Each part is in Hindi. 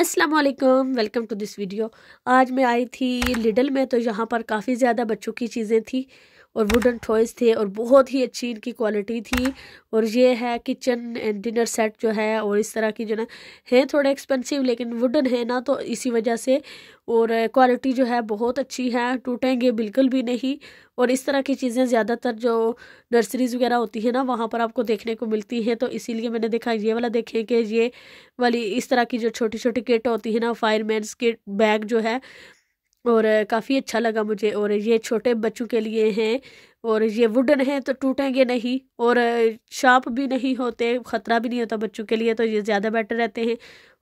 अस्सलाम वालेकुम वेलकम टू दिस वीडियो आज मैं आई थी लिडल में तो यहाँ पर काफ़ी ज़्यादा बच्चों की चीज़ें थी और वुडन टॉयज़ थे और बहुत ही अच्छी इनकी क्वालिटी थी और ये है किचन एंड डिनर सेट जो है और इस तरह की जो ना है थोड़े एक्सपेंसिव लेकिन वुडन है ना तो इसी वजह से और क्वालिटी जो है बहुत अच्छी है टूटेंगे बिल्कुल भी नहीं और इस तरह की चीज़ें ज़्यादातर जो नर्सरीज़ वगैरह होती है ना वहाँ पर आपको देखने को मिलती हैं तो इसीलिए मैंने देखा ये वाला देखें कि ये वाली इस तरह की जो छोटी छोटी किट होती है ना फायरमैन किट बैग जो है और काफ़ी अच्छा लगा मुझे और ये छोटे बच्चों के लिए हैं और ये वुडन हैं तो टूटेंगे नहीं और शार्प भी नहीं होते ख़तरा भी नहीं होता बच्चों के लिए तो ये ज़्यादा बेटर रहते हैं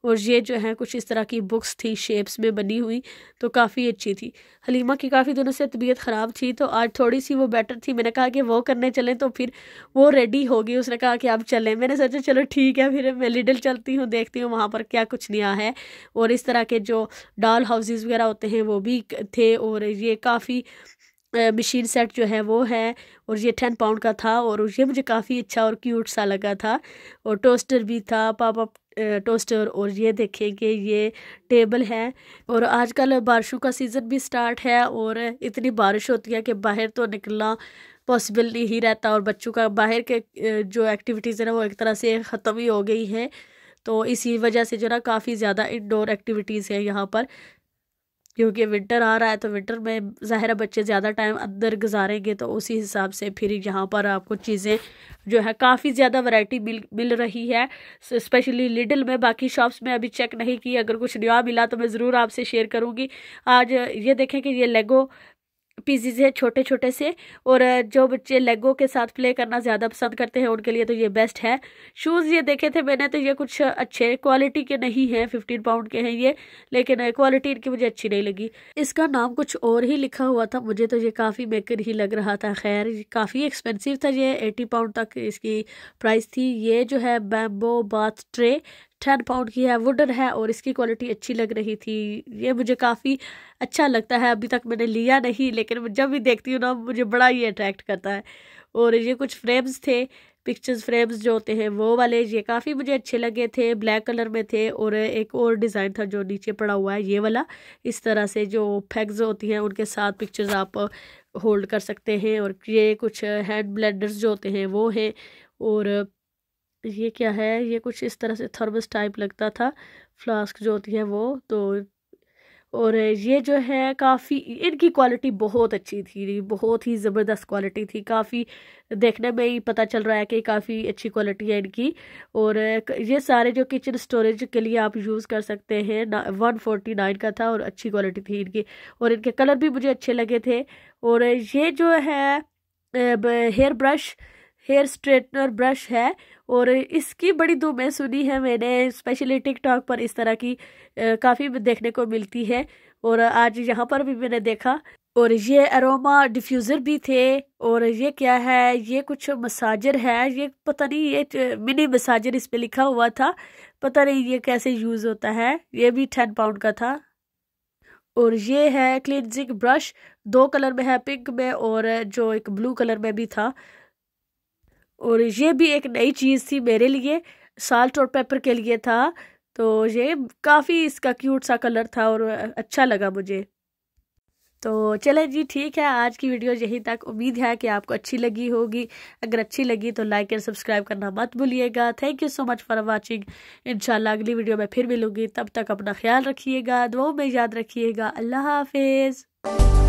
और ये जो है कुछ इस तरह की बुक्स थी शेप्स में बनी हुई तो काफ़ी अच्छी थी हलीमा की काफ़ी दिनों से तबीयत ख़राब थी तो आज थोड़ी सी वो बेटर थी मैंने कहा कि वो करने चलें तो फिर वो रेडी होगी उसने कहा कि आप चलें मैंने सोचा चलो ठीक है फिर मैं लिडल चलती हूँ देखती हूँ वहाँ पर क्या कुछ नया है और इस तरह के जो डाल हाउसेज वगैरह होते हैं वो भी थे और ये काफ़ी मशीन सेट जो है वो है और ये टेन पाउंड का था और ये मुझे काफ़ी अच्छा और क्यूट सा लगा था और टोस्टर भी था पापा टोस्टर और ये देखेंगे ये टेबल है और आजकल बारिशों का सीज़न भी स्टार्ट है और इतनी बारिश होती है कि बाहर तो निकलना पॉसिबल नहीं रहता और बच्चों का बाहर के जो एक्टिविटीज़ है ना वो एक तरह से ख़त्म ही हो गई है तो इसी वजह से जो ना काफ़ी ज़्यादा इनडोर एक्टिविटीज़ हैं यहाँ पर क्योंकि विंटर आ रहा है तो विंटर में ज़ाहिर बच्चे ज़्यादा टाइम अंदर गुजारेंगे तो उसी हिसाब से फिर यहाँ पर आपको चीज़ें जो है काफ़ी ज़्यादा वैरायटी मिल मिल रही है स्पेशली लिडल में बाकी शॉप्स में अभी चेक नहीं की अगर कुछ नया मिला तो मैं ज़रूर आपसे शेयर करूँगी आज ये देखें कि ये लेगो पीसीज है छोटे छोटे से और जो बच्चे लेगो के साथ प्ले करना ज़्यादा पसंद करते हैं उनके लिए तो ये बेस्ट है शूज़ ये देखे थे मैंने तो ये कुछ अच्छे क्वालिटी के नहीं हैं फिफ्टीन पाउंड के हैं ये लेकिन क्वालिटी इनकी मुझे अच्छी नहीं लगी इसका नाम कुछ और ही लिखा हुआ था मुझे तो ये काफ़ी मेकर ही लग रहा था खैर काफ़ी एक्सपेंसिव था ये एटी पाउंड तक इसकी प्राइस थी ये जो है bamboo bath tray ten pound की है वुडन है और इसकी क्वालिटी अच्छी लग रही थी ये मुझे काफ़ी अच्छा लगता है अभी तक मैंने लिया नहीं लेकिन जब भी देखती हूँ ना मुझे बड़ा ही अट्रैक्ट करता है और ये कुछ फ्रेम्स थे पिक्चर्स फ्रेम्स जो होते हैं वो वाले ये काफ़ी मुझे अच्छे लगे थे ब्लैक कलर में थे और एक और डिज़ाइन था जो नीचे पड़ा हुआ है ये वाला इस तरह से जो फैग्स होती हैं उनके साथ पिक्चर्स आप होल्ड कर सकते हैं और ये कुछ हैंड ब्लेंडर्स जो होते हैं वो हैं और ये क्या है ये कुछ इस तरह से थर्मस टाइप लगता था फ्लास्क जो होती है वो तो और ये जो है काफ़ी इनकी क्वालिटी बहुत अच्छी थी बहुत ही ज़बरदस्त क्वालिटी थी काफ़ी देखने में ही पता चल रहा है कि काफ़ी अच्छी क्वालिटी है इनकी और ये सारे जो किचन स्टोरेज के लिए आप यूज़ कर सकते हैं वन फोर्टी नाइन का था और अच्छी क्वालिटी थी इनकी और इनके कलर भी मुझे अच्छे लगे थे और ये जो है hair brush hair straightener brush है और इसकी बड़ी दो मैं सुनी है मैंने स्पेशली टिकटॉक पर इस तरह की काफ़ी देखने को मिलती है और आज यहाँ पर भी मैंने देखा और ये अरोमा डिफ्यूज़र भी थे और ये क्या है ये कुछ मसाजर है ये पता नहीं ये मिनी मसाजर इस पर लिखा हुआ था पता नहीं ये कैसे यूज़ होता है ये भी टेन पाउंड का था और ये है क्लिनजिंग ब्रश दो कलर में है पिंक में और जो एक ब्लू कलर में भी था और ये भी एक नई चीज़ थी मेरे लिए साल्ट और पेपर के लिए था तो ये काफ़ी इसका क्यूट सा कलर था और अच्छा लगा मुझे तो चले जी ठीक है आज की वीडियो यहीं तक उम्मीद है कि आपको अच्छी लगी होगी अगर अच्छी लगी तो लाइक एंड सब्सक्राइब करना मत भूलिएगा thank you so much for watching इंशाल्लाह अगली वीडियो में फिर मिलूंगी तब तक अपना ख्याल रखिएगा दुआओं में याद रखिएगा अल्लाह हाफिज़